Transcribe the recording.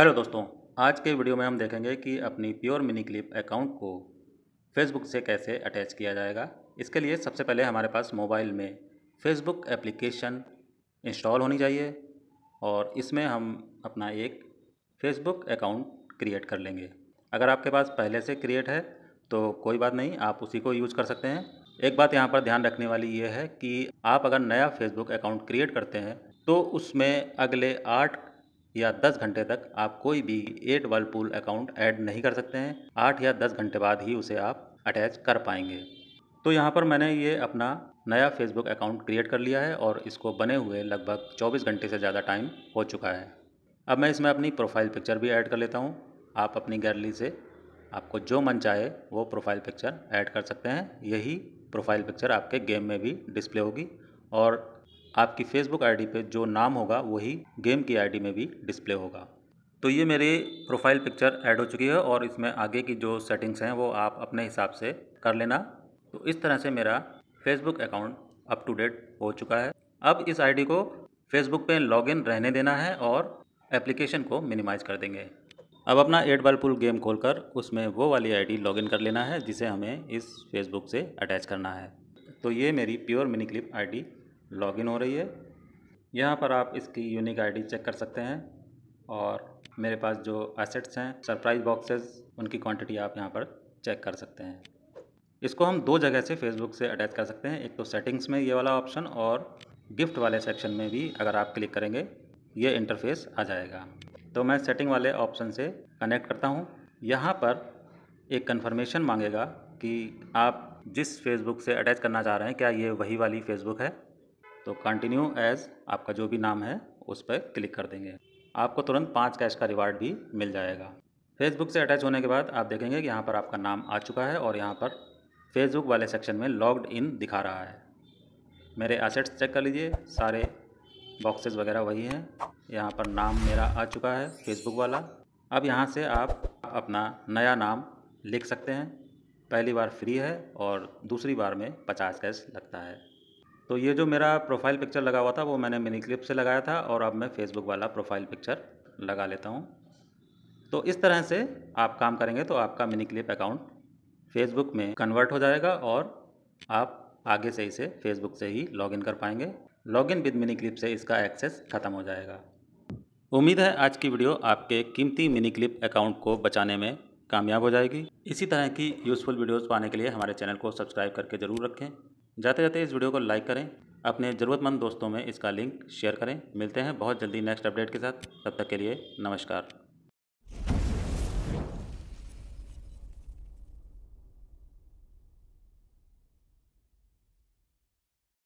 hello दोस्तों आज के वीडियो में हम देखेंगे कि अपनी प्योर मिनी क्लिप अकाउंट को फेसबुक से कैसे अटैच किया जाएगा इसके लिए सबसे पहले हमारे पास मोबाइल में फेसबुक एप्लीकेशन इंस्टॉल होनी चाहिए और इसमें हम अपना एक फेसबुक अकाउंट क्रिएट कर लेंगे अगर आपके पास पहले से क्रिएट है तो कोई बात नहीं आप उसी को यूज़ कर सकते हैं एक बात यहाँ पर ध्यान रखने वाली ये है कि आप अगर नया फेसबुक अकाउंट क्रिएट करते हैं तो उसमें अगले आठ या 10 घंटे तक आप कोई भी एट पूल अकाउंट ऐड नहीं कर सकते हैं आठ या दस घंटे बाद ही उसे आप अटैच कर पाएंगे तो यहाँ पर मैंने ये अपना नया फेसबुक अकाउंट क्रिएट कर लिया है और इसको बने हुए लगभग 24 घंटे से ज़्यादा टाइम हो चुका है अब मैं इसमें अपनी प्रोफाइल पिक्चर भी ऐड कर लेता हूँ आप अपनी गैलरी से आपको जो मन चाहे वो प्रोफाइल पिक्चर ऐड कर सकते हैं यही प्रोफाइल पिक्चर आपके गेम में भी डिस्प्ले होगी और आपकी फेसबुक आईडी पे जो नाम होगा वही गेम की आईडी में भी डिस्प्ले होगा तो ये मेरी प्रोफाइल पिक्चर ऐड हो चुकी है और इसमें आगे की जो सेटिंग्स हैं वो आप अपने हिसाब से कर लेना तो इस तरह से मेरा Facebook account up to date हो चुका है अब इस आईडी को फेसबुक पे इन रहने देना है और एप्लीकेशन को मिनिमाइज़ कर देंगे अब अपना एट बाल पुल गेम खोलकर उसमें वो वाली आईडी लॉगिन कर लेना है जिसे हमें इस फेसबुक से अटैच करना है तो ये मेरी pure mini clip ID login हो रही है यहाँ पर आप इसकी यूनिक आईडी चेक कर सकते हैं और मेरे पास जो एसेट्स हैं सरप्राइज बॉक्सेस उनकी क्वांटिटी आप यहाँ पर चेक कर सकते हैं इसको हम दो जगह से फेसबुक से अटैच कर सकते हैं एक तो सेटिंग्स में ये वाला ऑप्शन और गिफ्ट वाले सेक्शन में भी अगर आप क्लिक करेंगे ये इंटरफेस आ जाएगा तो मैं सेटिंग वाले ऑप्शन से कनेक्ट करता हूँ यहाँ पर एक कन्फर्मेशन मांगेगा कि आप जिस फेसबुक से अटैच करना चाह रहे हैं क्या ये वही वाली फेसबुक है तो कंटिन्यू एज आपका जो भी नाम है उस पर क्लिक कर देंगे आपको तुरंत पाँच कैश का रिवार्ड भी मिल जाएगा फेसबुक से अटैच होने के बाद आप देखेंगे कि यहाँ पर आपका नाम आ चुका है और यहाँ पर फेसबुक वाले सेक्शन में लॉग्ड इन दिखा रहा है मेरे एसेट्स चेक कर लीजिए सारे बॉक्सेस वगैरह वही हैं यहाँ पर नाम मेरा आ चुका है फेसबुक वाला अब यहाँ से आप अपना नया नाम लिख सकते हैं पहली बार फ्री है और दूसरी बार में पचास कैश लगता है तो ये जो मेरा प्रोफाइल पिक्चर लगा हुआ था वो मैंने मिनी क्लिप से लगाया था और अब मैं फेसबुक वाला प्रोफाइल पिक्चर लगा लेता हूँ तो इस तरह से आप काम करेंगे तो आपका मिनी क्लिप अकाउंट फेसबुक में कन्वर्ट हो जाएगा और आप आगे से इसे फेसबुक से ही लॉगिन कर पाएंगे लॉगिन विद मिनी क्लिप से इसका एक्सेस ख़त्म हो जाएगा उम्मीद है आज की वीडियो आपके कीमती मिनी क्लिप अकाउंट को बचाने में कामयाब हो जाएगी इसी तरह की यूज़फुल वीडियोज़ पाने के लिए हमारे चैनल को सब्सक्राइब करके ज़रूर रखें जाते जाते इस वीडियो को लाइक करें अपने ज़रूरतमंद दोस्तों में इसका लिंक शेयर करें मिलते हैं बहुत जल्दी नेक्स्ट अपडेट के साथ तब तक के लिए नमस्कार